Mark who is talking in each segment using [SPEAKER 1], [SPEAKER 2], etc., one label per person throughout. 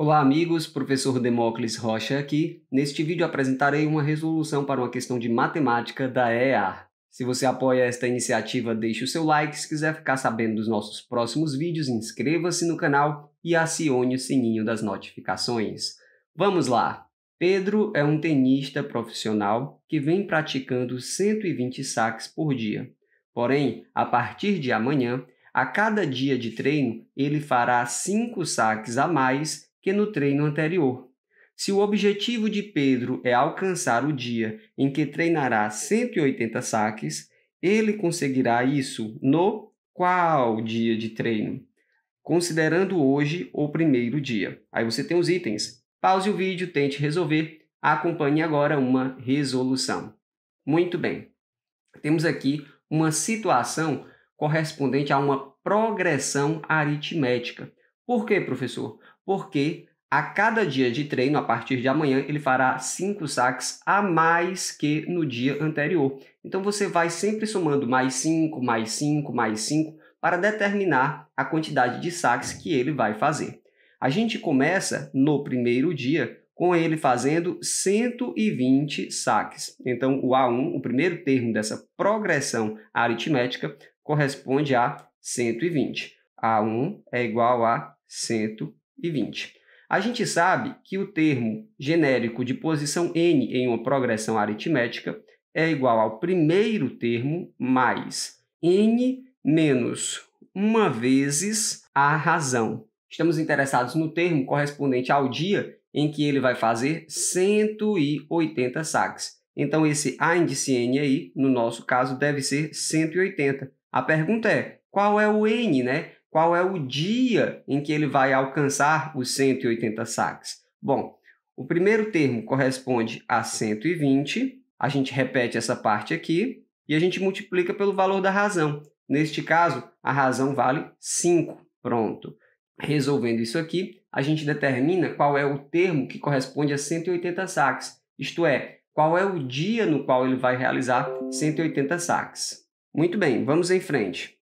[SPEAKER 1] Olá, amigos. Professor Demócles Rocha aqui. Neste vídeo apresentarei uma resolução para uma questão de matemática da EAR. Se você apoia esta iniciativa, deixe o seu like. Se quiser ficar sabendo dos nossos próximos vídeos, inscreva-se no canal e acione o sininho das notificações. Vamos lá! Pedro é um tenista profissional que vem praticando 120 saques por dia. Porém, a partir de amanhã, a cada dia de treino, ele fará 5 saques a mais que no treino anterior. Se o objetivo de Pedro é alcançar o dia em que treinará 180 saques, ele conseguirá isso no qual dia de treino? Considerando hoje o primeiro dia. Aí você tem os itens. Pause o vídeo, tente resolver. Acompanhe agora uma resolução. Muito bem. Temos aqui uma situação correspondente a uma progressão aritmética. Por quê, professor? Porque a cada dia de treino, a partir de amanhã, ele fará 5 saques a mais que no dia anterior. Então você vai sempre somando mais 5, mais 5, mais 5 para determinar a quantidade de saques que ele vai fazer. A gente começa no primeiro dia com ele fazendo 120 saques. Então o A1, o primeiro termo dessa progressão aritmética, corresponde a 120. A1 é igual a 120. A gente sabe que o termo genérico de posição n em uma progressão aritmética é igual ao primeiro termo mais n menos uma vezes a razão. Estamos interessados no termo correspondente ao dia em que ele vai fazer 180 saques. Então, esse A índice N aí, no nosso caso, deve ser 180. A pergunta é, qual é o N, né? Qual é o dia em que ele vai alcançar os 180 saques? Bom, o primeiro termo corresponde a 120, a gente repete essa parte aqui e a gente multiplica pelo valor da razão. Neste caso, a razão vale 5. Pronto. Resolvendo isso aqui, a gente determina qual é o termo que corresponde a 180 saques, isto é, qual é o dia no qual ele vai realizar 180 saques. Muito bem, vamos em frente.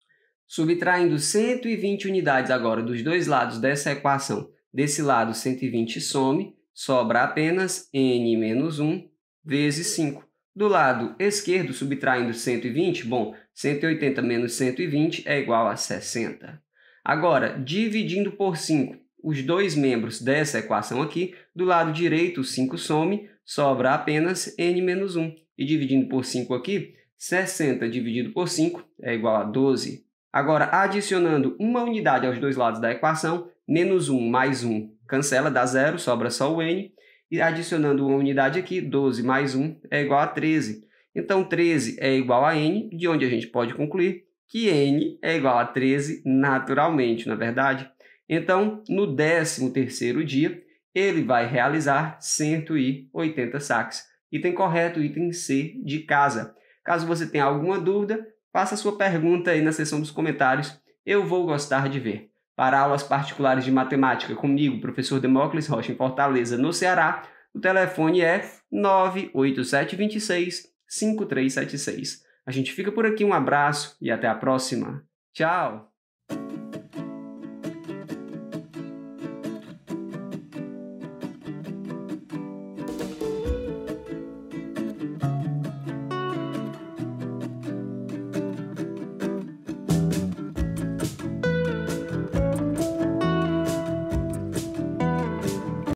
[SPEAKER 1] Subtraindo 120 unidades agora dos dois lados dessa equação, desse lado 120 some, sobra apenas n menos 1 vezes 5. Do lado esquerdo, subtraindo 120, bom, 180 menos 120 é igual a 60. Agora, dividindo por 5 os dois membros dessa equação aqui, do lado direito 5 some, sobra apenas n menos 1. E dividindo por 5 aqui, 60 dividido por 5 é igual a 12. Agora, adicionando uma unidade aos dois lados da equação, menos 1 mais 1 cancela, dá zero, sobra só o n. E adicionando uma unidade aqui, 12 mais 1 é igual a 13. Então, 13 é igual a n, de onde a gente pode concluir que n é igual a 13 naturalmente, na é verdade? Então, no 13º dia, ele vai realizar 180 saques. Item correto, item C de casa. Caso você tenha alguma dúvida, Faça sua pergunta aí na seção dos comentários. Eu vou gostar de ver. Para aulas particulares de matemática comigo, professor Demócles Rocha, em Fortaleza, no Ceará, o telefone é 98726 5376. A gente fica por aqui, um abraço e até a próxima. Tchau!